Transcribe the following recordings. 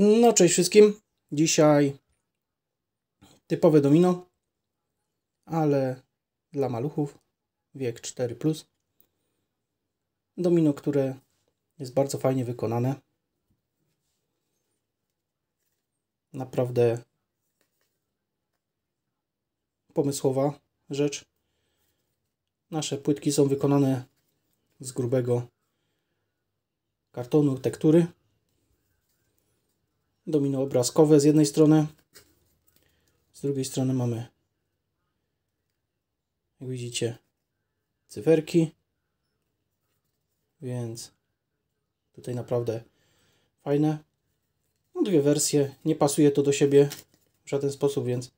No, cześć wszystkim. Dzisiaj typowe domino, ale dla maluchów, wiek 4. Domino, które jest bardzo fajnie wykonane. Naprawdę pomysłowa rzecz. Nasze płytki są wykonane z grubego kartonu, tektury domino obrazkowe z jednej strony. Z drugiej strony mamy, jak widzicie, cyferki. Więc tutaj naprawdę fajne. No, dwie wersje, nie pasuje to do siebie w żaden sposób, więc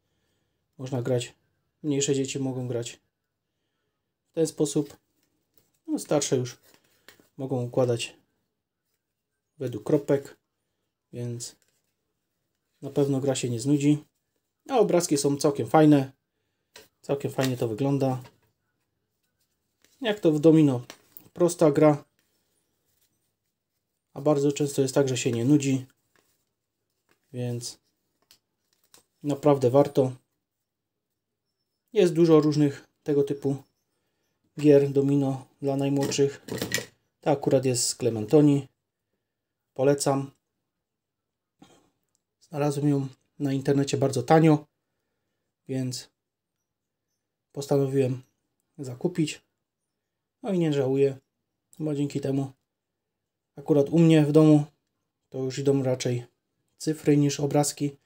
można grać. Mniejsze dzieci mogą grać w ten sposób. No, starsze już mogą układać według kropek, więc na pewno gra się nie znudzi. A obrazki są całkiem fajne. Całkiem fajnie to wygląda. Jak to w domino. Prosta gra. A bardzo często jest tak, że się nie nudzi. Więc naprawdę warto. Jest dużo różnych tego typu gier domino dla najmłodszych. Ta akurat jest z Clementoni. Polecam. Znalazłem ją na internecie bardzo tanio, więc postanowiłem zakupić. No i nie żałuję, bo dzięki temu akurat u mnie w domu to już idą raczej cyfry niż obrazki,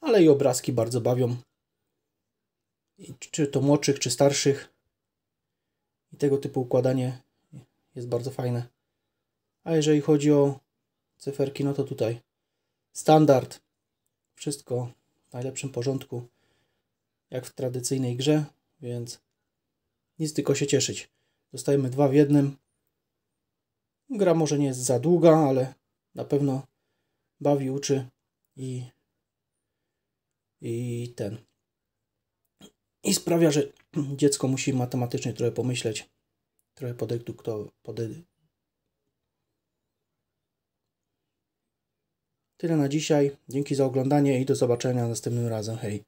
ale i obrazki bardzo bawią. I czy to młodszych, czy starszych. I tego typu układanie jest bardzo fajne. A jeżeli chodzi o cyferki, no to tutaj standard wszystko w najlepszym porządku, jak w tradycyjnej grze, więc nic tylko się cieszyć. Dostajemy dwa w jednym. Gra może nie jest za długa, ale na pewno bawi, uczy i, i ten. I sprawia, że dziecko musi matematycznie trochę pomyśleć, trochę podeduktować. Tyle na dzisiaj. Dzięki za oglądanie i do zobaczenia następnym razem. Hej!